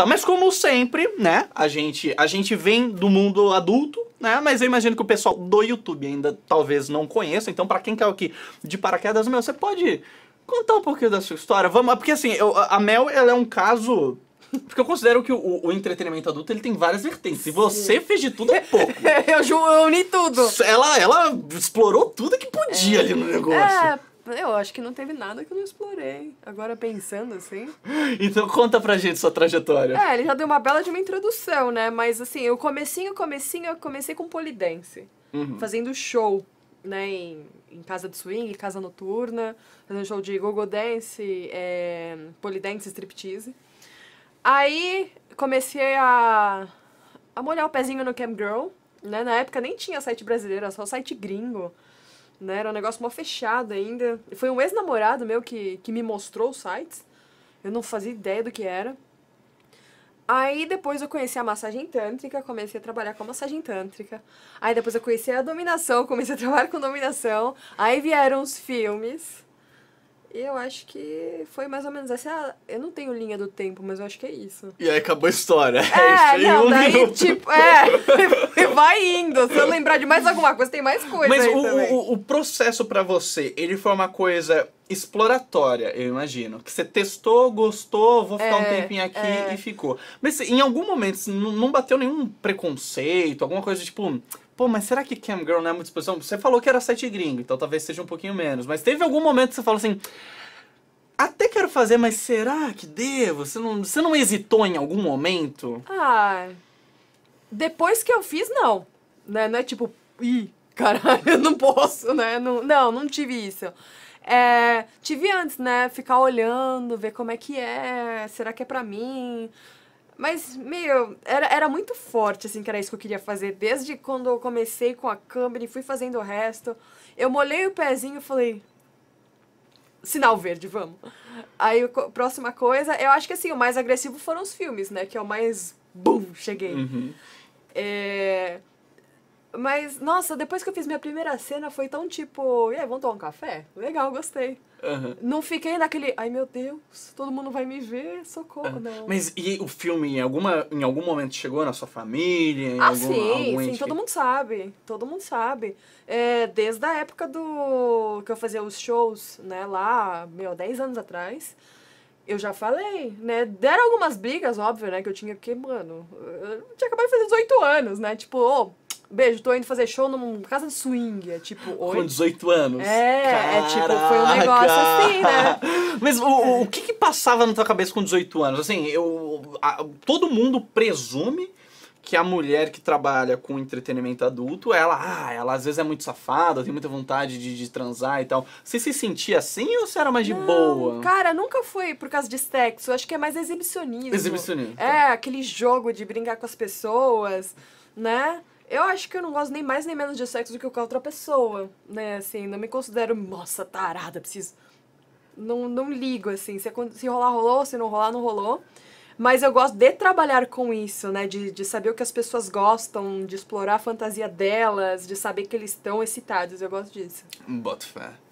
Tá, mas como sempre, né, a gente, a gente vem do mundo adulto, né, mas eu imagino que o pessoal do YouTube ainda talvez não conheça, então para quem caiu aqui de paraquedas, meu, você pode contar um pouquinho da sua história? Vamos, porque assim, eu, a Mel, ela é um caso... Porque eu considero que o, o entretenimento adulto ele tem várias vertentes. E você fez de tudo é pouco. eu, eu uni tudo. Ela, ela explorou tudo que podia é. ali no negócio. É, eu acho que não teve nada que eu não explorei. Agora pensando assim. Então conta pra gente sua trajetória. É, ele já deu uma bela de uma introdução, né? Mas assim, o comecinho, comecinho, eu comecei com polidense. Uhum. Fazendo show, né? Em, em, casa de swing, casa noturna. Fazendo show de gogo dance, é, polidense, striptease. Aí comecei a, a molhar o pezinho no Cam Girl. Né? Na época nem tinha site brasileiro, era só site gringo né? Era um negócio mó fechado ainda. Foi um ex-namorado meu que, que me mostrou os sites. Eu não fazia ideia do que era. Aí depois eu conheci a massagem tântrica, comecei a trabalhar com a massagem tântrica. Aí depois eu conheci a dominação, comecei a trabalhar com dominação. Aí vieram os filmes. E eu acho que foi mais ou menos essa. É eu não tenho linha do tempo, mas eu acho que é isso. E aí acabou a história. É, é isso não, um daí, tipo, é. vai indo. Se eu lembrar de mais alguma coisa, tem mais coisa. Mas o, o, o, processo para você, ele foi uma coisa exploratória, eu imagino. Que você testou, gostou, vou ficar é, um tempinho aqui é. e ficou. Mas em algum momento não bateu nenhum preconceito, alguma coisa tipo. Pô, mas será que Cam Girl não é muito expressão? Você falou que era site gringo, então talvez seja um pouquinho menos. Mas teve algum momento que você falou assim. Até quero fazer, mas será que devo? Você não, você não hesitou em algum momento? Ah. Depois que eu fiz, não. Né? Não é tipo, ih, caralho, eu não posso, né? Não, não, não tive isso. É, tive antes, né? Ficar olhando, ver como é que é, será que é pra mim? Mas, meu, era, era muito forte, assim, que era isso que eu queria fazer. Desde quando eu comecei com a câmera e fui fazendo o resto. Eu molhei o pezinho e falei. Sinal verde, vamos. Aí, próxima coisa, eu acho que assim, o mais agressivo foram os filmes, né? Que é o mais. Bum! Cheguei. Uhum. É... Mas, nossa, depois que eu fiz minha primeira cena, foi tão tipo, e aí, vamos tomar um café? Legal, gostei. Uhum. Não fiquei naquele, ai meu Deus, todo mundo vai me ver, socorro, uhum. não. Mas e o filme, em, alguma, em algum momento chegou na sua família? ah, sim, sim, todo mundo sabe, todo mundo sabe. É, desde a época do que eu fazia os shows, né, lá, meu, 10 anos atrás, eu já falei, né? Deram algumas brigas, óbvio, né? Que eu tinha, porque, mano, eu tinha acabado de fazer 18 anos, né? Tipo, ô, oh, Beijo, tô indo fazer show numa casa de swing. É tipo, Com 18 anos. É, Caraca. é tipo, foi um negócio assim, né? Mas o, o que, que passava na tua cabeça com 18 anos? Assim, eu. A, todo mundo presume que a mulher que trabalha com entretenimento adulto, ela, ah, ela às vezes é muito safada, tem muita vontade de, de transar e tal. Você se sentia assim ou você era mais de Não, boa? Cara, nunca foi por causa de sexo. Acho que é mais exibicionismo. Exibicionismo. É, tá. aquele jogo de brincar com as pessoas, né? Eu acho que eu não gosto nem mais nem menos de sexo do que qualquer outra pessoa, né? Assim, não me considero, nossa, tarada, preciso. Não, não ligo, assim. Se, se rolar, rolou. Se não rolar, não rolou. Mas eu gosto de trabalhar com isso, né? De, de saber o que as pessoas gostam, de explorar a fantasia delas, de saber que eles estão excitados. Eu gosto disso. Boto fé.